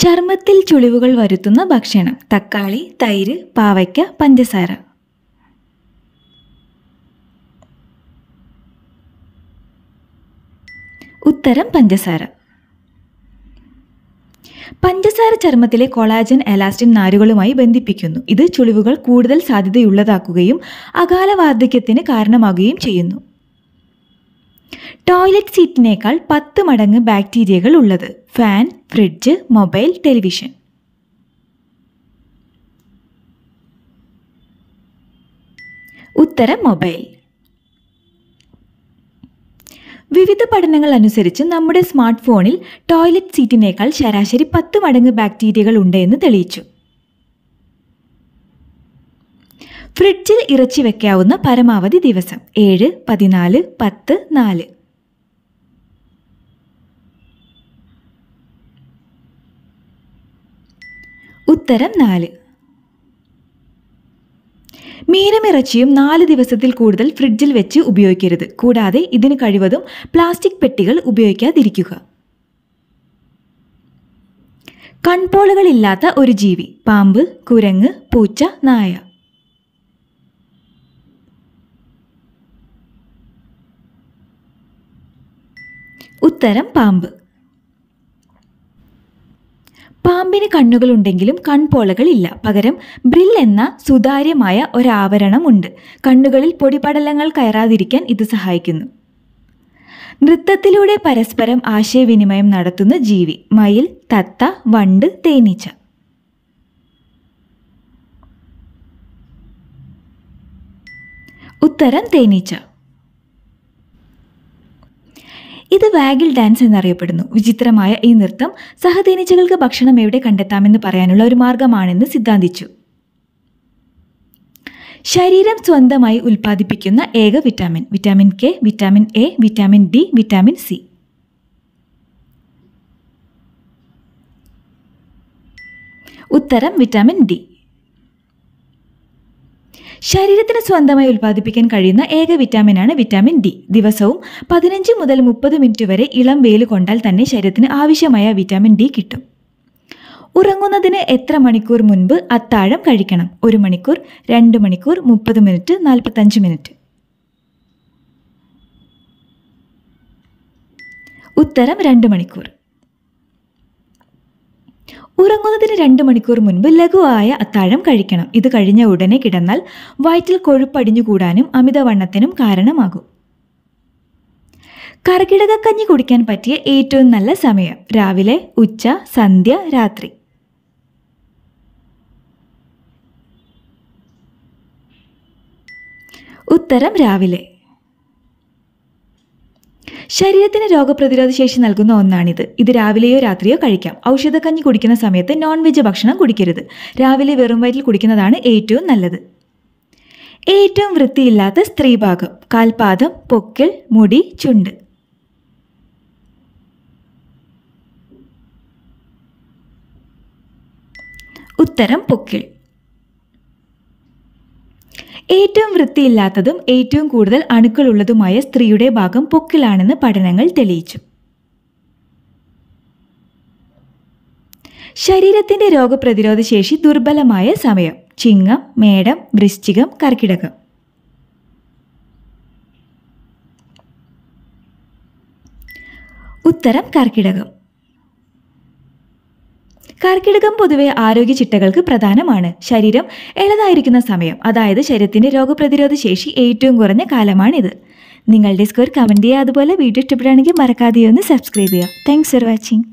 ചർമ്മത്തിൽ ചുളിവുകൾ വരുത്തുന്ന ഭക്ഷണം തക്കാളി തൈര് പാവയ്ക്ക പഞ്ചസാര ഉത്തരം പഞ്ചസാര പഞ്ചസാര ചർമ്മത്തിലെ കൊളാജൻ എലാസ്റ്റിൻ നാരുകളുമായി ബന്ധിപ്പിക്കുന്നു ഇത് ചുളിവുകൾ കൂടുതൽ സാധ്യതയുള്ളതാക്കുകയും അകാല വാർദ്ധക്യത്തിന് കാരണമാകുകയും ചെയ്യുന്നു ടോയ്ലറ്റ് സീറ്റിനേക്കാൾ പത്ത് മടങ്ങ് ബാക്ടീരിയകൾ ഉള്ളത് ഫാൻ ഫ്രിഡ്ജ് മൊബൈൽ ടെലിവിഷൻ ഉത്തരം മൊബൈൽ വിവിധ പഠനങ്ങൾ അനുസരിച്ച് നമ്മുടെ സ്മാർട്ട് ഫോണിൽ ടോയ്ലറ്റ് സീറ്റിനേക്കാൾ ശരാശരി പത്ത് മടങ്ങ് ബാക്ടീരിയകൾ ഉണ്ടെന്ന് തെളിയിച്ചു ഫ്രിഡ്ജിൽ ഇറച്ചി വെക്കാവുന്ന പരമാവധി ദിവസം ഏഴ് പതിനാല് പത്ത് നാല് ഉത്തരം നാല് മീനമിറച്ചിയും നാല് ദിവസത്തിൽ കൂടുതൽ ഫ്രിഡ്ജിൽ വെച്ച് ഉപയോഗിക്കരുത് കൂടാതെ ഇതിന് കഴിവതും പ്ലാസ്റ്റിക് പെട്ടികൾ ഉപയോഗിക്കാതിരിക്കുക കൺപോളുകളില്ലാത്ത ഒരു ജീവി പാമ്പ് കുരങ്ങ് പൂച്ച നായ ഉത്തരം പാമ്പ് പാമ്പിന് കണ്ണുകളുണ്ടെങ്കിലും കൺപോളകളില്ല പകരം ബ്രിൽ എന്ന സുതാര്യമായ ഒരാവരണമുണ്ട് ഉണ്ട് കണ്ണുകളിൽ പൊടിപടലങ്ങൾ കയറാതിരിക്കാൻ ഇത് സഹായിക്കുന്നു നൃത്തത്തിലൂടെ പരസ്പരം ആശയവിനിമയം നടത്തുന്ന ജീവി മയിൽ തത്ത വണ്ട് തേനീച്ച ഉത്തരം തേനീച്ച ഇത് വാഗിൽ ഡാൻസ് എന്നറിയപ്പെടുന്നു വിചിത്രമായ ഈ നൃത്തം സഹതേനീച്ചകൾക്ക് ഭക്ഷണം എവിടെ കണ്ടെത്താമെന്ന് പറയാനുള്ള ഒരു മാർഗമാണെന്ന് സിദ്ധാന്തിച്ചു ശരീരം സ്വന്തമായി ഉൽപ്പാദിപ്പിക്കുന്ന ഏക vitamin vitamin K vitamin A vitamin D vitamin C ഉത്തരം വിറ്റാമിൻ ഡി ശരീരത്തിന് സ്വന്തമായി ഉൽപ്പാദിപ്പിക്കാൻ കഴിയുന്ന ഏക വിറ്റാമിൻ ആണ് വിറ്റാമിൻ ഡി ദിവസവും പതിനഞ്ച് മുതൽ മുപ്പത് മിനിറ്റ് വരെ ഇളം വെയിൽ കൊണ്ടാൽ തന്നെ ശരീരത്തിന് ആവശ്യമായ വിറ്റാമിൻ ഡി കിട്ടും ഉറങ്ങുന്നതിന് എത്ര മണിക്കൂർ മുൻപ് അത്താഴം കഴിക്കണം ഒരു മണിക്കൂർ രണ്ട് മണിക്കൂർ മുപ്പത് മിനിറ്റ് നാൽപ്പത്തഞ്ച് മിനിറ്റ് ഉത്തരം രണ്ട് മണിക്കൂർ ഇതിന് രണ്ട് മണിക്കൂർ മുൻപ് ലഘുവായ അത്താഴം കഴിക്കണം ഇത് കഴിഞ്ഞ ഉടനെ കിടന്നാൽ വയറ്റിൽ കൊഴുപ്പടിഞ്ഞുകൂടാനും അമിതവണ്ണത്തിനും കാരണമാകും കർക്കിടകക്കഞ്ഞി കുടിക്കാൻ പറ്റിയ ഏറ്റവും നല്ല സമയം രാവിലെ ഉച്ച സന്ധ്യ രാത്രി ഉത്തരം രാവിലെ ശരീരത്തിന് രോഗപ്രതിരോധ ശേഷി നൽകുന്ന ഒന്നാണിത് ഇത് രാവിലെയോ രാത്രിയോ കഴിക്കാം ഔഷധക്കഞ്ഞി കുടിക്കുന്ന സമയത്ത് നോൺ വെജ് ഭക്ഷണം കുടിക്കരുത് രാവിലെ വെറും വയറ്റിൽ കുടിക്കുന്നതാണ് ഏറ്റവും നല്ലത് ഏറ്റവും വൃത്തിയില്ലാത്ത സ്ത്രീഭാഗം കാൽപാദം പൊക്കിൾ മുടി ചുണ്ട് ഉത്തരം പൊക്കിൾ ഏറ്റവും വൃത്തിയില്ലാത്തതും ഏറ്റവും കൂടുതൽ അണുക്കളുള്ളതുമായ സ്ത്രീയുടെ ഭാഗം പൊക്കിലാണെന്ന് പഠനങ്ങൾ തെളിയിച്ചു ശരീരത്തിന്റെ രോഗപ്രതിരോധ ശേഷി ദുർബലമായ സമയം ചിങ്ങം മേടം വൃശ്ചികം കർക്കിടകം ഉത്തരം കർക്കിടകം കർക്കിടകം പൊതുവെ ആരോഗ്യ ചിട്ടകൾക്ക് പ്രധാനമാണ് ശരീരം ഇളതായിരിക്കുന്ന സമയം അതായത് ശരീരത്തിന്റെ രോഗപ്രതിരോധ ശേഷി ഏറ്റവും കുറഞ്ഞ കാലമാണിത് നിങ്ങളുടെ സ്കോർ കമൻറ്റ് ചെയ്യുക അതുപോലെ വീഡിയോ ഇഷ്ടപ്പെടുകയാണെങ്കിൽ മറക്കാതെ ഒന്ന് സബ്സ്ക്രൈബ് ചെയ്യുക താങ്ക്സ് ഫോർ വാച്ചിങ്